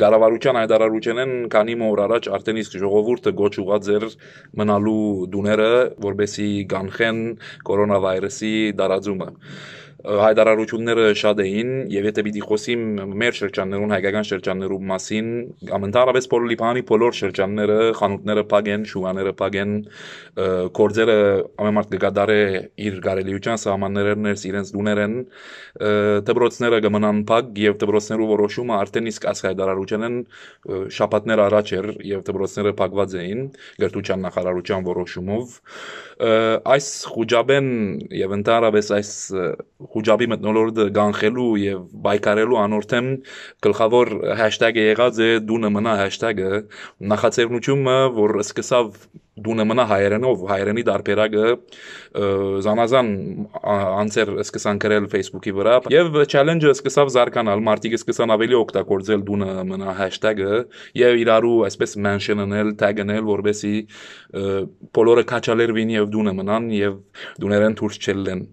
Կառավարության այդ առարությունեն քանի մօր առաջ արդեն իսկ ժողովուրդը գոչ ուղած էր մնալու դուները, որբեսի գանխեն կորոնավիրուսի դարաձումը հայտարարությունները շատ էին եւ եթե պիտի խոսիմ մեր շրջաններուն հայկական շրջաններու մասին կամ ընդհանրապես բոլորի բանի բոլոր շրջանները խանութները փագեն շուաները փագեն կորձերը ամենամարտ կգադարե իր գարելիության սահմաններն էր իրենց դուներեն դբրոցները կմնան փակ եւ դբրոցներու որոշումը արդեն իսկ աս հայտարարությունն շապատներ առաջ էր եւ դբրոցները փակված էին գրթության նախարարության որոշումով այս խոջաբեն եւ ընդհանրապես այս հուջաբի մտնոլորտը գանխելու եւ բայկարելու անորթեմ գլխավոր հաշտագը եղած է դունը մնա հաշտագը նախաձեռնությունը որ սկսավ դունը մնա հայերենով հայերենի դարբերակը զանազան անցեր սկսան գրել Facebook-ի վրա եւ challenge-ը սկսավ զարգանալ մարտիկ սկսան ավելի օգտագործել դունը մնա հաշտագը եւ իրարու այսպես mention-անել tag-անել որովհետեւ բոլորը քաչալերվին եւ դունը մնան եւ դուներեն դուրս չելեն